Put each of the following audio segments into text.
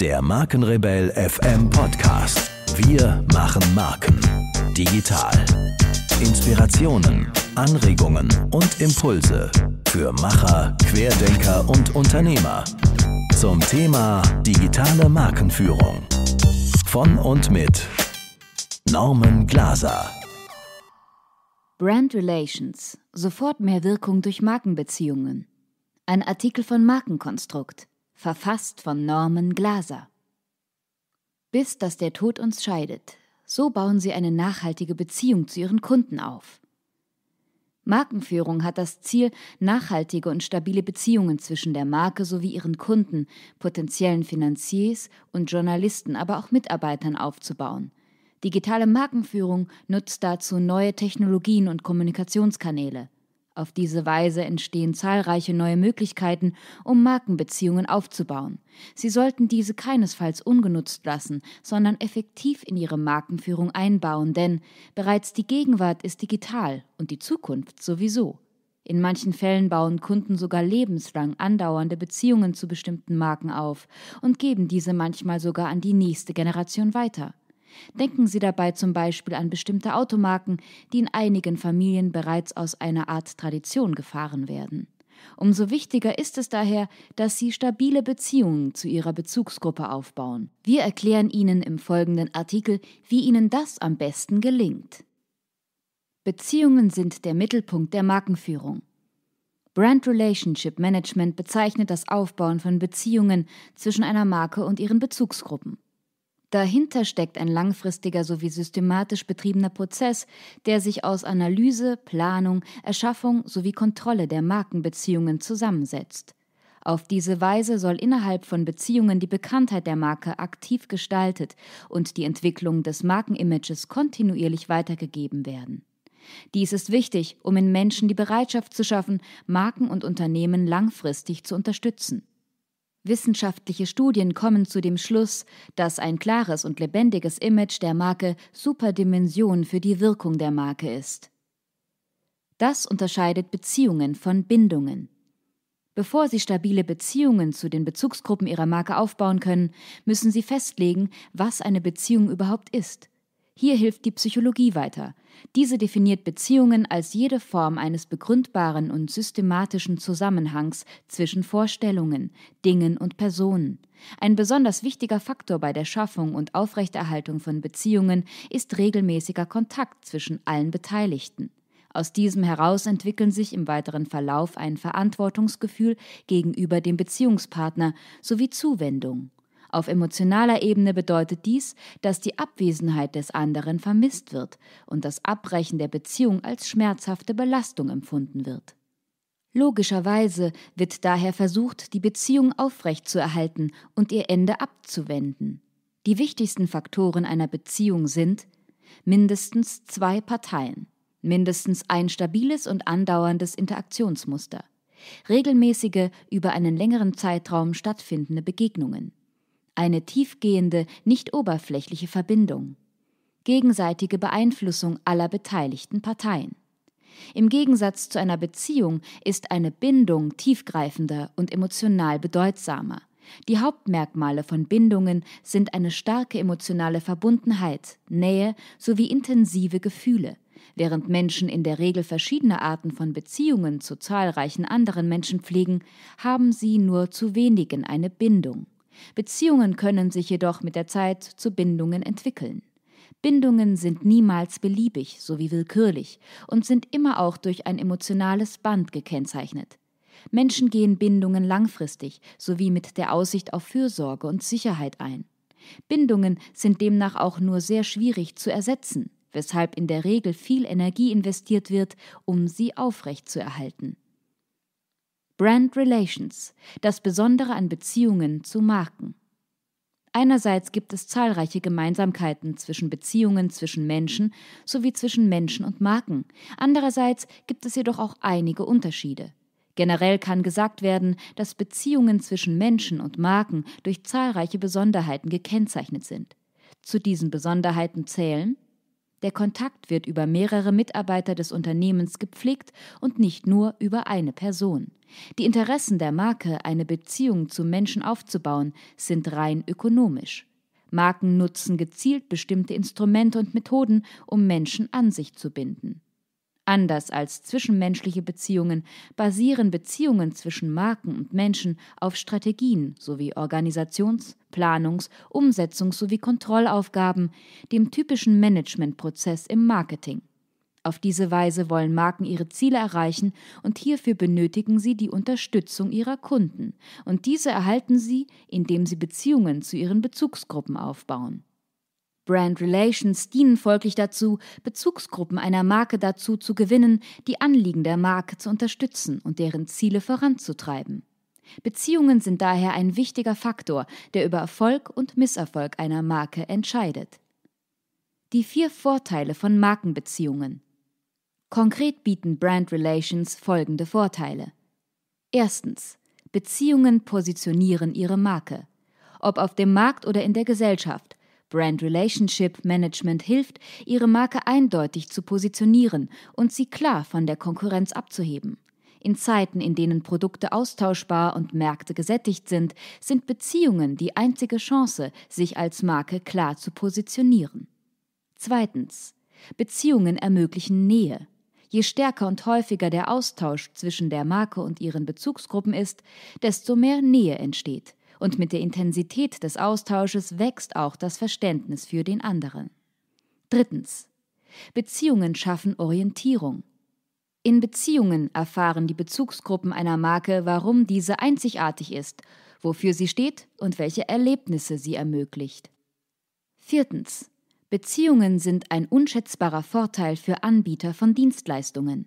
Der Markenrebell FM Podcast. Wir machen Marken. Digital. Inspirationen, Anregungen und Impulse für Macher, Querdenker und Unternehmer. Zum Thema digitale Markenführung. Von und mit Norman Glaser. Brand Relations. Sofort mehr Wirkung durch Markenbeziehungen. Ein Artikel von Markenkonstrukt verfasst von Norman Glaser. Bis dass der Tod uns scheidet, so bauen sie eine nachhaltige Beziehung zu ihren Kunden auf. Markenführung hat das Ziel, nachhaltige und stabile Beziehungen zwischen der Marke sowie ihren Kunden, potenziellen Finanziers und Journalisten, aber auch Mitarbeitern aufzubauen. Digitale Markenführung nutzt dazu neue Technologien und Kommunikationskanäle. Auf diese Weise entstehen zahlreiche neue Möglichkeiten, um Markenbeziehungen aufzubauen. Sie sollten diese keinesfalls ungenutzt lassen, sondern effektiv in ihre Markenführung einbauen, denn bereits die Gegenwart ist digital und die Zukunft sowieso. In manchen Fällen bauen Kunden sogar lebenslang andauernde Beziehungen zu bestimmten Marken auf und geben diese manchmal sogar an die nächste Generation weiter. Denken Sie dabei zum Beispiel an bestimmte Automarken, die in einigen Familien bereits aus einer Art Tradition gefahren werden. Umso wichtiger ist es daher, dass Sie stabile Beziehungen zu Ihrer Bezugsgruppe aufbauen. Wir erklären Ihnen im folgenden Artikel, wie Ihnen das am besten gelingt. Beziehungen sind der Mittelpunkt der Markenführung. Brand Relationship Management bezeichnet das Aufbauen von Beziehungen zwischen einer Marke und ihren Bezugsgruppen. Dahinter steckt ein langfristiger sowie systematisch betriebener Prozess, der sich aus Analyse, Planung, Erschaffung sowie Kontrolle der Markenbeziehungen zusammensetzt. Auf diese Weise soll innerhalb von Beziehungen die Bekanntheit der Marke aktiv gestaltet und die Entwicklung des Markenimages kontinuierlich weitergegeben werden. Dies ist wichtig, um in Menschen die Bereitschaft zu schaffen, Marken und Unternehmen langfristig zu unterstützen. Wissenschaftliche Studien kommen zu dem Schluss, dass ein klares und lebendiges Image der Marke Superdimension für die Wirkung der Marke ist. Das unterscheidet Beziehungen von Bindungen. Bevor Sie stabile Beziehungen zu den Bezugsgruppen Ihrer Marke aufbauen können, müssen Sie festlegen, was eine Beziehung überhaupt ist hier hilft die Psychologie weiter. Diese definiert Beziehungen als jede Form eines begründbaren und systematischen Zusammenhangs zwischen Vorstellungen, Dingen und Personen. Ein besonders wichtiger Faktor bei der Schaffung und Aufrechterhaltung von Beziehungen ist regelmäßiger Kontakt zwischen allen Beteiligten. Aus diesem heraus entwickeln sich im weiteren Verlauf ein Verantwortungsgefühl gegenüber dem Beziehungspartner sowie Zuwendung. Auf emotionaler Ebene bedeutet dies, dass die Abwesenheit des anderen vermisst wird und das Abbrechen der Beziehung als schmerzhafte Belastung empfunden wird. Logischerweise wird daher versucht, die Beziehung aufrechtzuerhalten und ihr Ende abzuwenden. Die wichtigsten Faktoren einer Beziehung sind mindestens zwei Parteien, mindestens ein stabiles und andauerndes Interaktionsmuster, regelmäßige, über einen längeren Zeitraum stattfindende Begegnungen, eine tiefgehende, nicht oberflächliche Verbindung, gegenseitige Beeinflussung aller beteiligten Parteien. Im Gegensatz zu einer Beziehung ist eine Bindung tiefgreifender und emotional bedeutsamer. Die Hauptmerkmale von Bindungen sind eine starke emotionale Verbundenheit, Nähe sowie intensive Gefühle. Während Menschen in der Regel verschiedene Arten von Beziehungen zu zahlreichen anderen Menschen pflegen, haben sie nur zu wenigen eine Bindung. Beziehungen können sich jedoch mit der Zeit zu Bindungen entwickeln. Bindungen sind niemals beliebig sowie willkürlich und sind immer auch durch ein emotionales Band gekennzeichnet. Menschen gehen Bindungen langfristig sowie mit der Aussicht auf Fürsorge und Sicherheit ein. Bindungen sind demnach auch nur sehr schwierig zu ersetzen, weshalb in der Regel viel Energie investiert wird, um sie aufrechtzuerhalten. Brand Relations, das Besondere an Beziehungen zu Marken. Einerseits gibt es zahlreiche Gemeinsamkeiten zwischen Beziehungen zwischen Menschen sowie zwischen Menschen und Marken. Andererseits gibt es jedoch auch einige Unterschiede. Generell kann gesagt werden, dass Beziehungen zwischen Menschen und Marken durch zahlreiche Besonderheiten gekennzeichnet sind. Zu diesen Besonderheiten zählen der Kontakt wird über mehrere Mitarbeiter des Unternehmens gepflegt und nicht nur über eine Person. Die Interessen der Marke, eine Beziehung zu Menschen aufzubauen, sind rein ökonomisch. Marken nutzen gezielt bestimmte Instrumente und Methoden, um Menschen an sich zu binden. Anders als zwischenmenschliche Beziehungen basieren Beziehungen zwischen Marken und Menschen auf Strategien sowie Organisations-, Planungs-, Umsetzungs- sowie Kontrollaufgaben, dem typischen Managementprozess im Marketing. Auf diese Weise wollen Marken ihre Ziele erreichen und hierfür benötigen sie die Unterstützung ihrer Kunden. Und diese erhalten sie, indem sie Beziehungen zu ihren Bezugsgruppen aufbauen. Brand Relations dienen folglich dazu, Bezugsgruppen einer Marke dazu zu gewinnen, die Anliegen der Marke zu unterstützen und deren Ziele voranzutreiben. Beziehungen sind daher ein wichtiger Faktor, der über Erfolg und Misserfolg einer Marke entscheidet. Die vier Vorteile von Markenbeziehungen. Konkret bieten Brand Relations folgende Vorteile. Erstens. Beziehungen positionieren ihre Marke. Ob auf dem Markt oder in der Gesellschaft, Brand Relationship Management hilft, Ihre Marke eindeutig zu positionieren und sie klar von der Konkurrenz abzuheben. In Zeiten, in denen Produkte austauschbar und Märkte gesättigt sind, sind Beziehungen die einzige Chance, sich als Marke klar zu positionieren. Zweitens. Beziehungen ermöglichen Nähe. Je stärker und häufiger der Austausch zwischen der Marke und ihren Bezugsgruppen ist, desto mehr Nähe entsteht und mit der Intensität des Austausches wächst auch das Verständnis für den anderen. Drittens. Beziehungen schaffen Orientierung. In Beziehungen erfahren die Bezugsgruppen einer Marke, warum diese einzigartig ist, wofür sie steht und welche Erlebnisse sie ermöglicht. Viertens. Beziehungen sind ein unschätzbarer Vorteil für Anbieter von Dienstleistungen.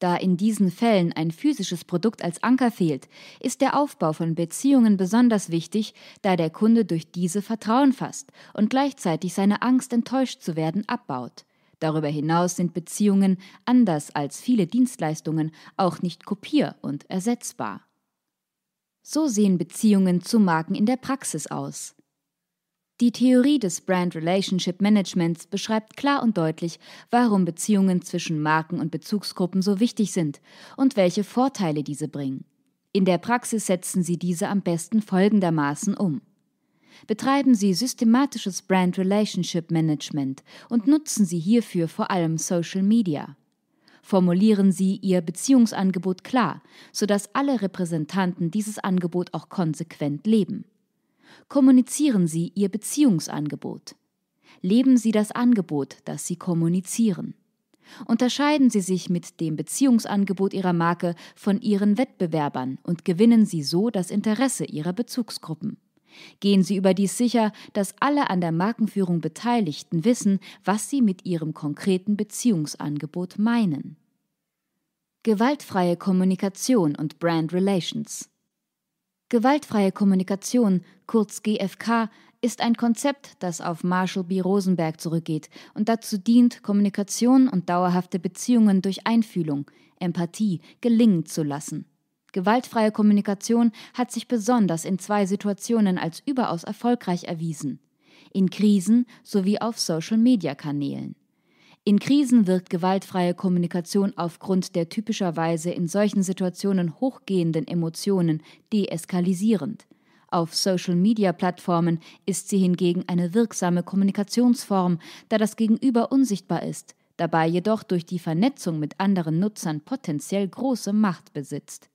Da in diesen Fällen ein physisches Produkt als Anker fehlt, ist der Aufbau von Beziehungen besonders wichtig, da der Kunde durch diese Vertrauen fasst und gleichzeitig seine Angst, enttäuscht zu werden, abbaut. Darüber hinaus sind Beziehungen, anders als viele Dienstleistungen, auch nicht kopier- und ersetzbar. So sehen Beziehungen zu Marken in der Praxis aus. Die Theorie des Brand Relationship Managements beschreibt klar und deutlich, warum Beziehungen zwischen Marken und Bezugsgruppen so wichtig sind und welche Vorteile diese bringen. In der Praxis setzen Sie diese am besten folgendermaßen um. Betreiben Sie systematisches Brand Relationship Management und nutzen Sie hierfür vor allem Social Media. Formulieren Sie Ihr Beziehungsangebot klar, sodass alle Repräsentanten dieses Angebot auch konsequent leben. Kommunizieren Sie Ihr Beziehungsangebot. Leben Sie das Angebot, das Sie kommunizieren. Unterscheiden Sie sich mit dem Beziehungsangebot Ihrer Marke von Ihren Wettbewerbern und gewinnen Sie so das Interesse Ihrer Bezugsgruppen. Gehen Sie überdies sicher, dass alle an der Markenführung Beteiligten wissen, was sie mit ihrem konkreten Beziehungsangebot meinen. Gewaltfreie Kommunikation und Brand Relations Gewaltfreie Kommunikation, kurz GFK, ist ein Konzept, das auf Marshall B. Rosenberg zurückgeht und dazu dient, Kommunikation und dauerhafte Beziehungen durch Einfühlung, Empathie gelingen zu lassen. Gewaltfreie Kommunikation hat sich besonders in zwei Situationen als überaus erfolgreich erwiesen. In Krisen sowie auf Social-Media-Kanälen. In Krisen wirkt gewaltfreie Kommunikation aufgrund der typischerweise in solchen Situationen hochgehenden Emotionen deeskalisierend. Auf Social-Media-Plattformen ist sie hingegen eine wirksame Kommunikationsform, da das Gegenüber unsichtbar ist, dabei jedoch durch die Vernetzung mit anderen Nutzern potenziell große Macht besitzt.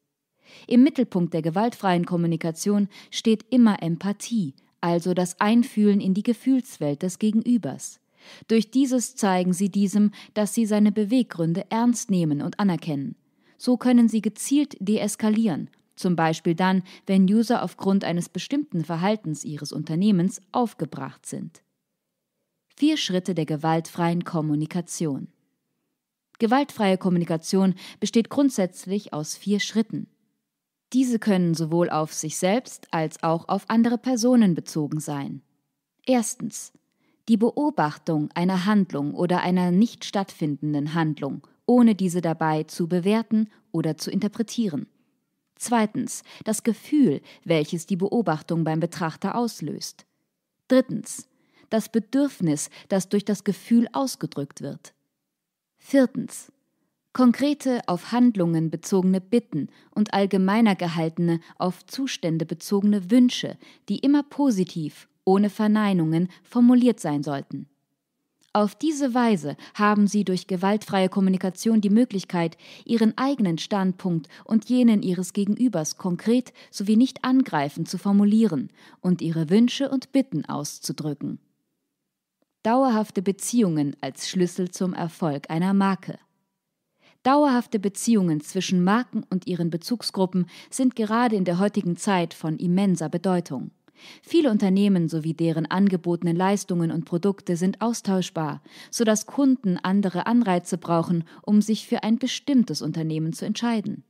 Im Mittelpunkt der gewaltfreien Kommunikation steht immer Empathie, also das Einfühlen in die Gefühlswelt des Gegenübers. Durch dieses zeigen sie diesem, dass sie seine Beweggründe ernst nehmen und anerkennen. So können sie gezielt deeskalieren, zum Beispiel dann, wenn User aufgrund eines bestimmten Verhaltens ihres Unternehmens aufgebracht sind. Vier Schritte der gewaltfreien Kommunikation. Gewaltfreie Kommunikation besteht grundsätzlich aus vier Schritten. Diese können sowohl auf sich selbst als auch auf andere Personen bezogen sein. Erstens die Beobachtung einer Handlung oder einer nicht stattfindenden Handlung, ohne diese dabei zu bewerten oder zu interpretieren. Zweitens, das Gefühl, welches die Beobachtung beim Betrachter auslöst. Drittens, das Bedürfnis, das durch das Gefühl ausgedrückt wird. Viertens, konkrete auf Handlungen bezogene Bitten und allgemeiner gehaltene auf Zustände bezogene Wünsche, die immer positiv ohne Verneinungen formuliert sein sollten. Auf diese Weise haben sie durch gewaltfreie Kommunikation die Möglichkeit, ihren eigenen Standpunkt und jenen ihres Gegenübers konkret sowie nicht angreifend zu formulieren und ihre Wünsche und Bitten auszudrücken. Dauerhafte Beziehungen als Schlüssel zum Erfolg einer Marke. Dauerhafte Beziehungen zwischen Marken und ihren Bezugsgruppen sind gerade in der heutigen Zeit von immenser Bedeutung. Viele Unternehmen sowie deren angebotene Leistungen und Produkte sind austauschbar, sodass Kunden andere Anreize brauchen, um sich für ein bestimmtes Unternehmen zu entscheiden.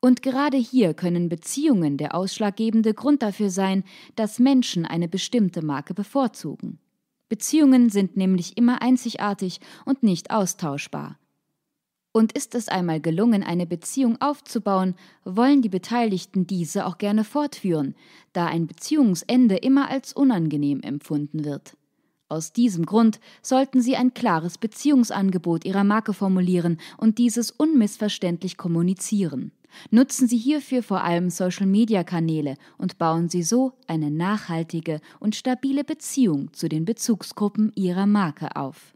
Und gerade hier können Beziehungen der ausschlaggebende Grund dafür sein, dass Menschen eine bestimmte Marke bevorzugen. Beziehungen sind nämlich immer einzigartig und nicht austauschbar. Und ist es einmal gelungen, eine Beziehung aufzubauen, wollen die Beteiligten diese auch gerne fortführen, da ein Beziehungsende immer als unangenehm empfunden wird. Aus diesem Grund sollten Sie ein klares Beziehungsangebot Ihrer Marke formulieren und dieses unmissverständlich kommunizieren. Nutzen Sie hierfür vor allem Social-Media-Kanäle und bauen Sie so eine nachhaltige und stabile Beziehung zu den Bezugsgruppen Ihrer Marke auf.